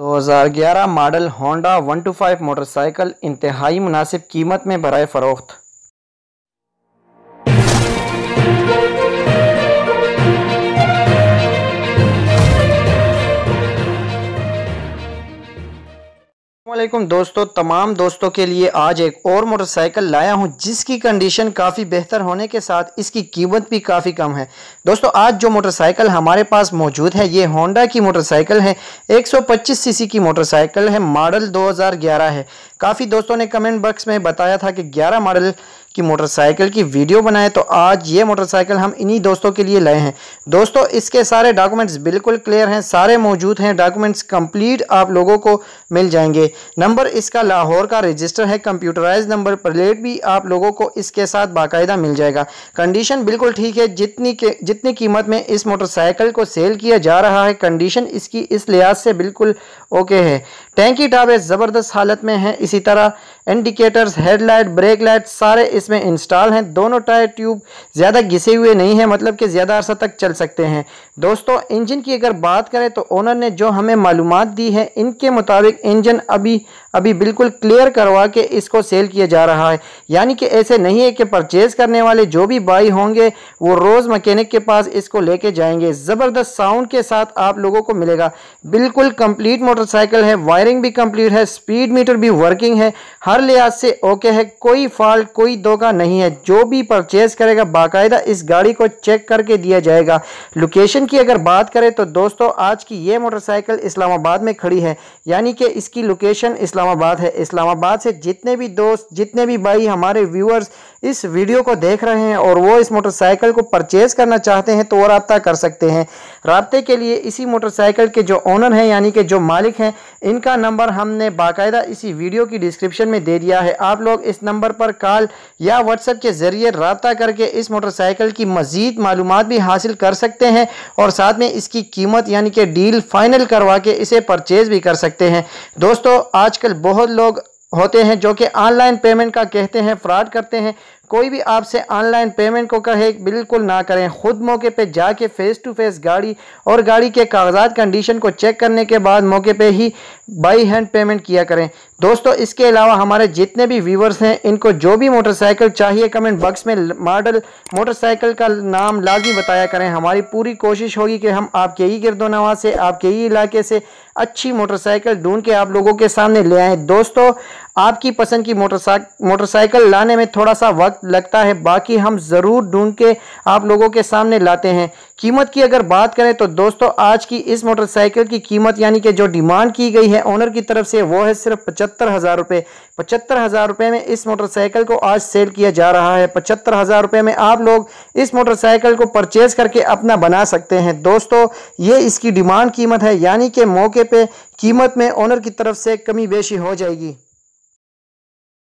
2011 model Honda 125 motorcycle इंतहाई मुनासिब कीमत में बरए फ़रोख्त असलम दोस्तों तमाम दोस्तों के लिए आज एक और मोटरसाइकिल लाया हूं जिसकी कंडीशन काफ़ी बेहतर होने के साथ इसकी कीमत भी काफ़ी कम है दोस्तों आज जो मोटरसाइकिल हमारे पास मौजूद है ये होंडा की मोटरसाइकिल है 125 सीसी की मोटरसाइकिल है मॉडल 2011 है काफ़ी दोस्तों ने कमेंट बॉक्स में बताया था कि ग्यारह मॉडल की मोटरसाइकिल की वीडियो बनाए तो आज ये मोटरसाइकिल हम इन्हीं दोस्तों के लिए लाए हैं दोस्तों इसके सारे डॉक्यूमेंट्स बिल्कुल क्लियर हैं सारे मौजूद हैं डॉक्यूमेंट्स कंप्लीट आप लोगों को मिल जाएंगे नंबर इसका लाहौर का रजिस्टर है कंप्यूटराइज नंबर प्लेट भी आप लोगों को इसके साथ बाकायदा मिल जाएगा कंडीशन बिल्कुल ठीक है जितनी के जितनी कीमत में इस मोटरसाइकिल को सेल किया जा रहा है कंडीशन इसकी इस लिहाज से बिल्कुल ओके है टैंकी टावे ज़बरदस्त हालत में हैं इसी तरह इंडिकेटर्स हेडलाइट ब्रेक लाइट सारे इसमें इंस्टॉल हैं दोनों टायर ट्यूब ज़्यादा घिसे हुए नहीं हैं मतलब कि ज़्यादा अरसा तक चल सकते हैं दोस्तों इंजन की अगर बात करें तो ओनर ने जो हमें मालूम दी है इनके मुताबिक इंजन अभी अभी बिल्कुल क्लियर करवा के इसको सेल किया जा रहा है यानी कि ऐसे नहीं है कि परचेज़ करने वाले जो भी बाई होंगे वो रोज़ मकैनिक के पास इसको लेके जाएंगे ज़बरदस्त साउंड के साथ आप लोगों को मिलेगा बिल्कुल कंप्लीट मोटरसाइकिल है वायर वायरिंग भी कंप्लीट है स्पीड मीटर भी वर्किंग है हर लिहाज से ओके है कोई फॉल्ट कोई दोगा नहीं है जो भी परचेज़ करेगा बाकायदा इस गाड़ी को चेक करके दिया जाएगा लोकेशन की अगर बात करें तो दोस्तों आज की ये मोटरसाइकिल इस्लामाबाद में खड़ी है यानी कि इसकी लोकेशन इस्लामाबाद है इस्लामाबाद से जितने भी दोस्त जितने भी भाई हमारे व्यूअर्स इस वीडियो को देख रहे हैं और वो इस मोटरसाइकिल को परचेज़ करना चाहते हैं तो वो रबता कर सकते हैं रबते के लिए इसी मोटरसाइकिल के जो ऑनर हैं यानी कि जो मालिक हैं इनका नंबर हमने बाकायदा इसी वीडियो की डिस्क्रिप्शन में दे दिया है आप लोग इस नंबर पर कॉल या व्हाट्सएप के ज़रिए रबता करके इस मोटरसाइकिल की मज़ीद मालूम भी हासिल कर सकते हैं और साथ में इसकी कीमत यानी कि डील फ़ाइनल करवा के इसे परचेज़ भी कर सकते हैं दोस्तों आजकल बहुत लोग होते हैं जो कि ऑनलाइन पेमेंट का कहते हैं फ्रॉड करते हैं कोई भी आपसे ऑनलाइन पेमेंट को कहे बिल्कुल ना करें खुद मौके पे जाके फेस टू फेस गाड़ी और गाड़ी के कागजात कंडीशन को चेक करने के बाद मौके पे ही बाई हैंड पेमेंट किया करें दोस्तों इसके अलावा हमारे जितने भी व्यूवर्स हैं इनको जो भी मोटरसाइकिल चाहिए कमेंट बॉक्स में मॉडल मोटरसाइकिल का नाम लाजमी बताया करें हमारी पूरी कोशिश होगी कि हम आपके ही गिरदोनवा से आपके ही इलाके से अच्छी मोटरसाइकिल ढूंढ के आप लोगों के सामने ले आए दोस्तों आपकी पसंद की मोटरसाइकिल लाने में थोड़ा सा वक्त लगता है बाकी हम ज़रूर ढूंढ के आप लोगों के सामने लाते हैं कीमत की अगर बात करें तो दोस्तों आज की इस मोटरसाइकिल की कीमत यानी कि जो डिमांड की गई है ओनर की तरफ से वो है सिर्फ पचहत्तर हज़ार रुपये पचहत्तर हज़ार रुपये में इस मोटरसाइकिल को आज सेल किया जा रहा है पचहत्तर हज़ार रुपये में आप लोग इस मोटरसाइकिल को परचेज़ करके अपना बना सकते हैं दोस्तों ये इसकी डिमांड कीमत है यानी कि मौके पर कीमत में ओनर की तरफ से कमी बेशी हो जाएगी